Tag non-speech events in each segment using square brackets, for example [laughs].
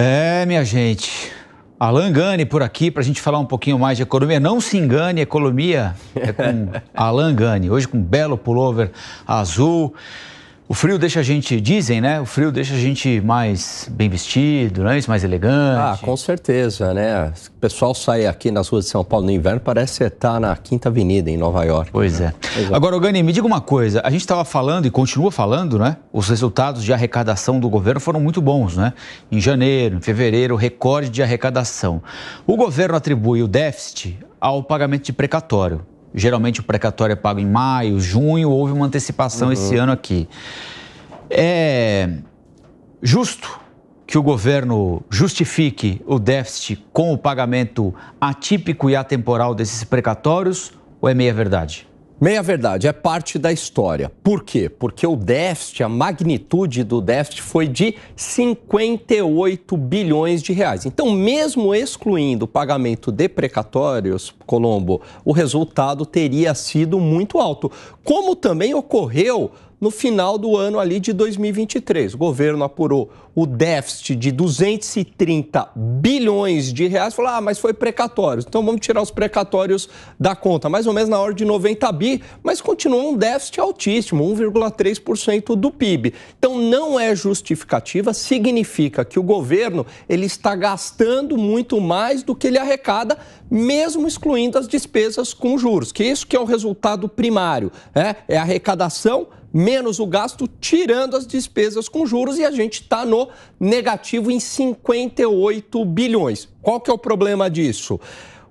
É, minha gente. Alan Gani por aqui para a gente falar um pouquinho mais de economia. Não se engane, economia é com [laughs] Alan Gani. Hoje com um belo pullover azul. O frio deixa a gente, dizem, né? O frio deixa a gente mais bem vestido, né? mais elegante. Ah, com certeza, né? O pessoal sai aqui nas ruas de São Paulo no inverno, parece estar na Quinta Avenida, em Nova York. Pois né? é. Exato. É. Agora, Ogani, me diga uma coisa. A gente estava falando e continua falando, né? Os resultados de arrecadação do governo foram muito bons, né? Em janeiro, em fevereiro, recorde de arrecadação. O governo atribui o déficit ao pagamento de precatório. Geralmente o precatório é pago em maio, junho, houve uma antecipação uhum. esse ano aqui. É justo que o governo justifique o déficit com o pagamento atípico e atemporal desses precatórios ou é meia verdade? Meia verdade, é parte da história. Por quê? Porque o déficit, a magnitude do déficit foi de 58 bilhões de reais. Então, mesmo excluindo o pagamento de precatórios, Colombo, o resultado teria sido muito alto. Como também ocorreu no final do ano ali de 2023. O governo apurou o déficit de 230 bilhões de reais, falou: "Ah, mas foi precatório Então vamos tirar os precatórios da conta, mais ou menos na ordem de 90 bi, mas continua um déficit altíssimo, 1,3% do PIB. Então não é justificativa, significa que o governo ele está gastando muito mais do que ele arrecada, mesmo excluindo as despesas com juros, que isso que é o resultado primário, né? é a arrecadação menos o gasto, tirando as despesas com juros, e a gente está no negativo em 58 bilhões. Qual que é o problema disso?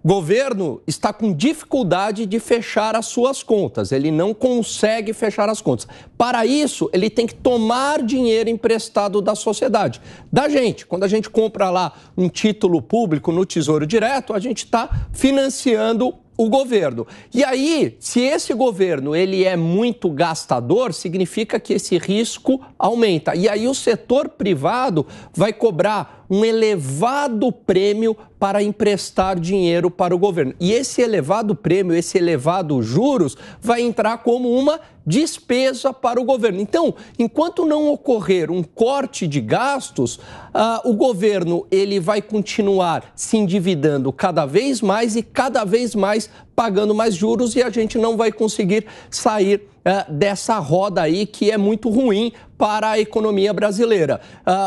O governo está com dificuldade de fechar as suas contas, ele não consegue fechar as contas. Para isso, ele tem que tomar dinheiro emprestado da sociedade, da gente. Quando a gente compra lá um título público no Tesouro Direto, a gente está financiando o governo. E aí, se esse governo ele é muito gastador, significa que esse risco aumenta. E aí o setor privado vai cobrar um elevado prêmio para emprestar dinheiro para o governo. E esse elevado prêmio, esse elevado juros, vai entrar como uma despesa para o governo. Então, enquanto não ocorrer um corte de gastos, ah, o governo ele vai continuar se endividando cada vez mais e cada vez mais pagando mais juros e a gente não vai conseguir sair uh, dessa roda aí que é muito ruim para a economia brasileira.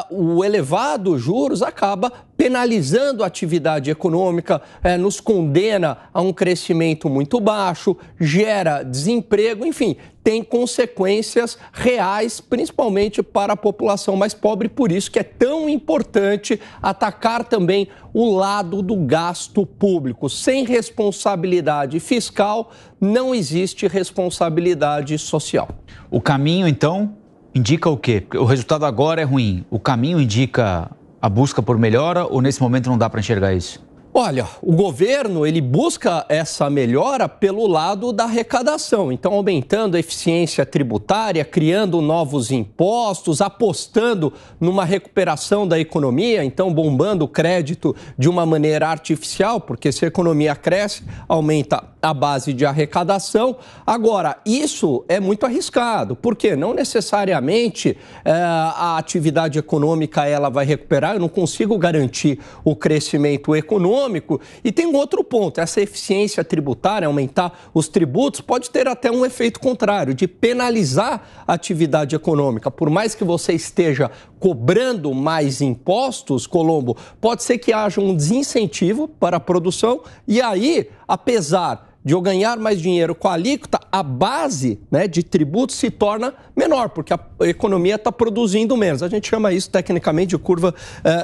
Uh, o elevado juros acaba penalizando a atividade econômica, uh, nos condena a um crescimento muito baixo, gera desemprego, enfim, tem consequências reais, principalmente para a população mais pobre. Por isso que é tão importante atacar também o lado do gasto público. Sem responsabilidade fiscal, não existe responsabilidade social. O caminho, então, indica o quê? Porque o resultado agora é ruim. O caminho indica a busca por melhora ou nesse momento não dá para enxergar isso? Olha, o governo ele busca essa melhora pelo lado da arrecadação, então aumentando a eficiência tributária, criando novos impostos, apostando numa recuperação da economia, então bombando o crédito de uma maneira artificial, porque se a economia cresce, aumenta a base de arrecadação. Agora, isso é muito arriscado, porque não necessariamente é, a atividade econômica ela vai recuperar, eu não consigo garantir o crescimento econômico econômico. E tem um outro ponto: essa eficiência tributária, aumentar os tributos, pode ter até um efeito contrário, de penalizar a atividade econômica. Por mais que você esteja cobrando mais impostos, Colombo, pode ser que haja um desincentivo para a produção e aí, apesar de eu ganhar mais dinheiro com a alíquota, a base né, de tributo se torna menor, porque a economia está produzindo menos. A gente chama isso tecnicamente de curva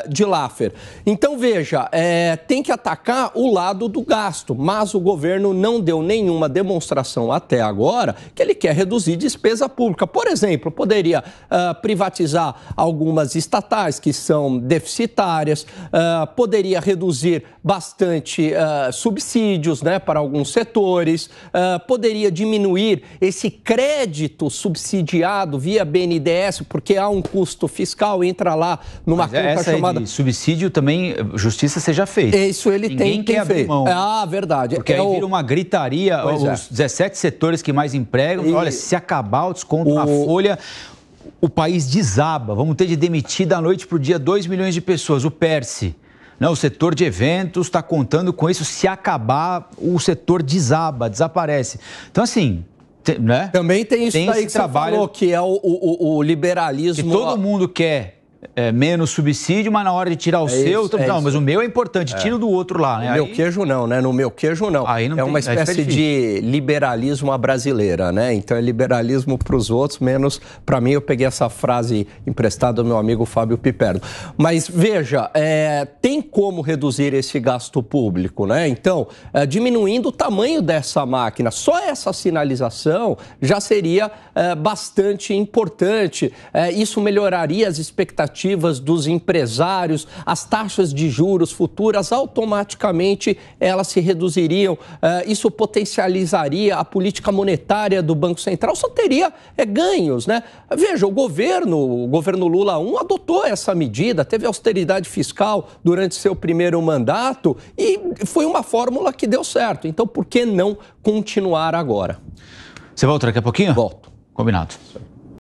uh, de Laffer. Então, veja, é, tem que atacar o lado do gasto, mas o governo não deu nenhuma demonstração até agora que ele quer reduzir despesa pública. Por exemplo, poderia uh, privatizar algumas estatais que são deficitárias, uh, poderia reduzir bastante subsídios né, para alguns setores setores, uh, ah, poderia diminuir esse crédito subsidiado via BNDES, porque há um custo fiscal, entra lá numa Mas é conta essa chamada. É subsídio também, justiça seja feita. Isso ele Ninguém tem, que tem mão. Ah, verdade. Porque é aí o... vira uma gritaria, pois é. os é. 17 setores que mais empregam, e... olha, se acabar o desconto o... na folha, o país desaba. Vamos ter de demitir da noite para o dia 2 milhões de pessoas. O Perse não, o setor de eventos está contando com isso. Se acabar, o setor desaba, desaparece. Então, assim, tem, né? Também tem isso tem aí que trabalho, você falou, que é o, o, o liberalismo. Que todo mundo quer é, menos subsídio, mas na hora de tirar o é seu, isso, então, é não, isso. mas o meu é importante, é. tira do outro lá. Né? No meu queijo não, né? No meu queijo não. não é tem... uma espécie de liberalismo à brasileira, né? Então é liberalismo para os outros, menos para mim. Eu peguei essa frase emprestada do meu amigo Fábio Piperno. Mas veja, é, tem como reduzir esse gasto público, né? Então, é, diminuindo o tamanho dessa máquina, só essa sinalização já seria bastante importante. isso melhoraria as expectativas expectativas dos empresários, as taxas de juros futuras, automaticamente elas se reduziriam. Eh, isso potencializaria a política monetária do Banco Central, só teria eh, ganhos, né? Veja, o governo, o governo Lula 1 adotou essa medida, teve austeridade fiscal durante seu primeiro mandato e foi uma fórmula que deu certo. Então, por que não continuar agora? Você volta daqui a pouquinho? Volto. Combinado.